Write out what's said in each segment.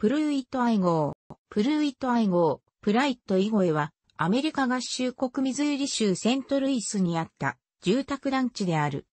プルーイットゴ号、プルーイットゴ号、プライットイゴエは、アメリカ合衆国ミズーリ州セントルイスにあった住宅団地である。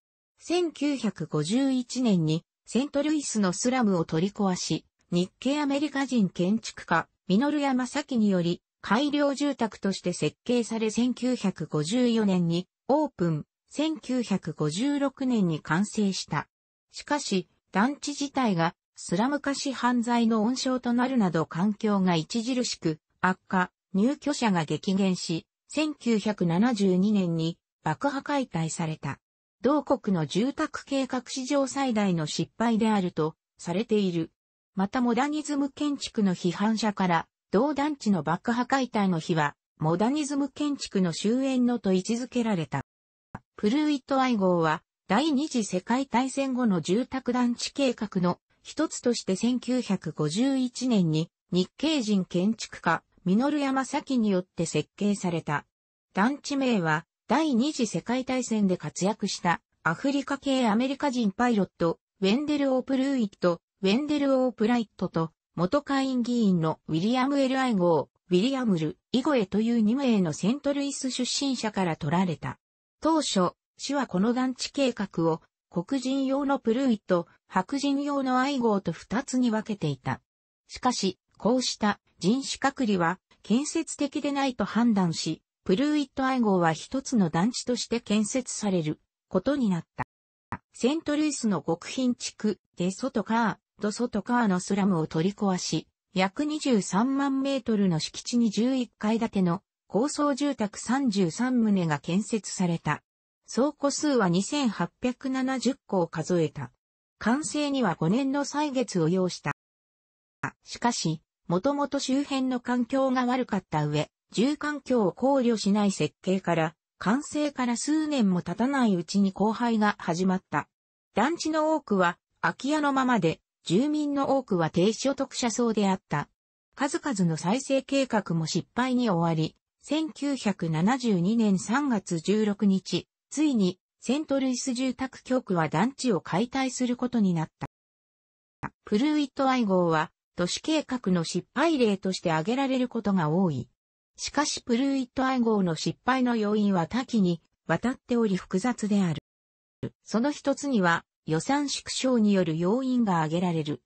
1951年にセントルイスのスラムを取り壊し、日系アメリカ人建築家、ミノルヤマサキにより、改良住宅として設計され1954年にオープン、1956年に完成した。しかし、団地自体がスラム化し犯罪の温床となるなど環境が著しく悪化、入居者が激減し、1972年に爆破解体された。同国の住宅計画史上最大の失敗であるとされている。またモダニズム建築の批判者から同団地の爆破解体の日はモダニズム建築の終焉のと位置づけられた。プルーイット愛号は第二次世界大戦後の住宅団地計画の一つとして1951年に日系人建築家、ル山崎によって設計された。団地名は第二次世界大戦で活躍したアフリカ系アメリカ人パイロット、ウェンデル・オープルーイット、ウェンデル・オープライットと元会員議員のウィリアム・エル・アイ号、ウィリアムル・イゴエという2名のセントルイス出身者から取られた。当初、市はこの団地計画を黒人用のプルーイと白人用のアイゴーと二つに分けていた。しかし、こうした人種隔離は建設的でないと判断し、プルーイットアイゴーは一つの団地として建設されることになった。セントルイスの極貧地区デソトカー、ドソトカーのスラムを取り壊し、約23万メートルの敷地に11階建ての高層住宅33棟が建設された。倉庫数は2870個を数えた。完成には5年の歳月を要した。しかし、もともと周辺の環境が悪かった上、住環境を考慮しない設計から、完成から数年も経たないうちに荒廃が始まった。団地の多くは空き家のままで、住民の多くは低所得者層であった。数々の再生計画も失敗に終わり、1972年3月16日、ついに、セントルイス住宅局は団地を解体することになった。プルーイット愛号は、都市計画の失敗例として挙げられることが多い。しかしプルーイット愛号の失敗の要因は多岐に渡っており複雑である。その一つには予算縮小による要因が挙げられる。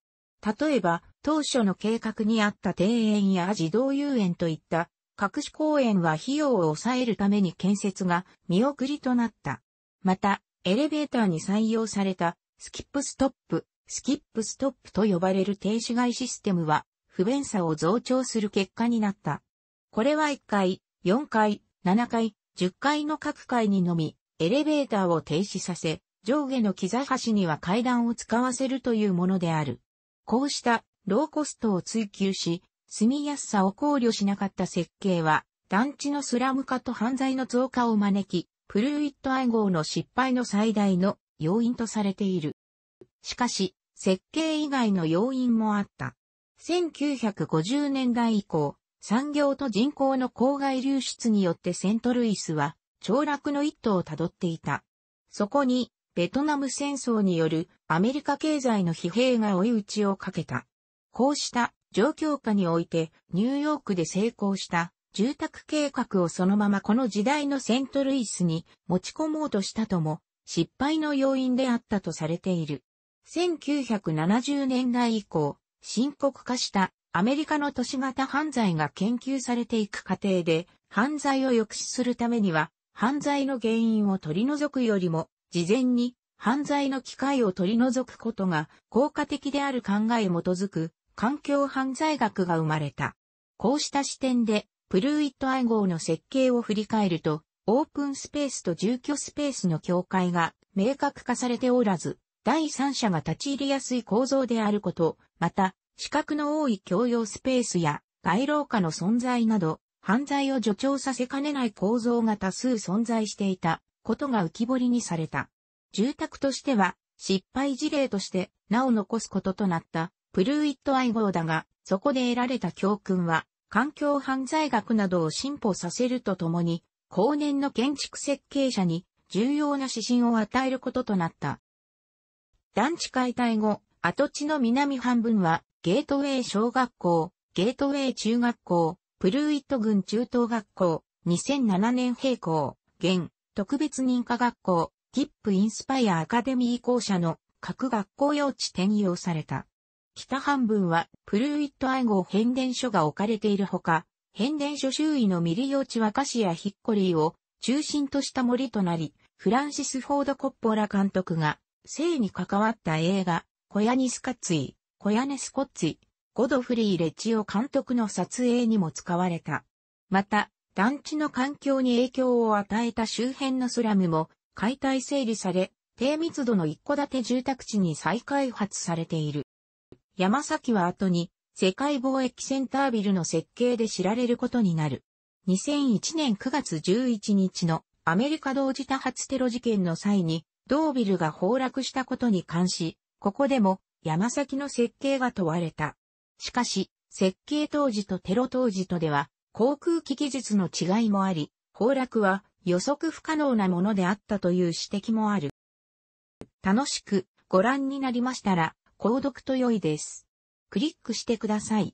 例えば、当初の計画にあった庭園や児童遊園といった各し公園は費用を抑えるために建設が見送りとなった。また、エレベーターに採用されたスキップストップ、スキップストップと呼ばれる停止外システムは不便さを増長する結果になった。これは1階、4階、7階、10階の各階にのみ、エレベーターを停止させ、上下の木座端には階段を使わせるというものである。こうしたローコストを追求し、住みやすさを考慮しなかった設計は、団地のスラム化と犯罪の増加を招き、プルーイット愛号の失敗の最大の要因とされている。しかし、設計以外の要因もあった。1950年代以降、産業と人口の郊外流出によってセントルイスは、凋落の一途をたどっていた。そこに、ベトナム戦争によるアメリカ経済の疲弊が追い打ちをかけた。こうした状況下においてニューヨークで成功した住宅計画をそのままこの時代のセントルイスに持ち込もうとしたとも失敗の要因であったとされている。1970年代以降、深刻化したアメリカの都市型犯罪が研究されていく過程で、犯罪を抑止するためには、犯罪の原因を取り除くよりも、事前に犯罪の機会を取り除くことが効果的である考え基づく環境犯罪学が生まれた。こうした視点で、プルーイット愛号の設計を振り返ると、オープンスペースと住居スペースの境界が明確化されておらず、第三者が立ち入りやすい構造であること、また、資格の多い共用スペースや外廊下の存在など、犯罪を助長させかねない構造が多数存在していたことが浮き彫りにされた。住宅としては失敗事例としてなお残すこととなったプルーイット愛号だが、そこで得られた教訓は、環境犯罪学などを進歩させるとともに、後年の建築設計者に重要な指針を与えることとなった。団地解体後、跡地の南半分は、ゲートウェイ小学校、ゲートウェイ中学校、プルーイット郡中等学校、2007年閉校、現、特別認可学校、ティップインスパイアアカデミー校舎の各学校用地転用された。北半分はプルーイット愛号変電所が置かれているほか、変電所周囲の未利用地はカシやヒッコリーを中心とした森となり、フランシス・フォード・コッポラ監督が、性に関わった映画、小屋にスカッツイ、小屋ネスコッツイ、ゴドフリー・レチオ監督の撮影にも使われた。また、団地の環境に影響を与えた周辺のスラムも解体整理され、低密度の一戸建て住宅地に再開発されている。山崎は後に世界貿易センタービルの設計で知られることになる。2001年9月11日のアメリカ同時多発テロ事件の際に同ビルが崩落したことに関し、ここでも山崎の設計が問われた。しかし、設計当時とテロ当時とでは航空機技術の違いもあり、崩落は予測不可能なものであったという指摘もある。楽しくご覧になりましたら、購読と良いです。クリックしてください。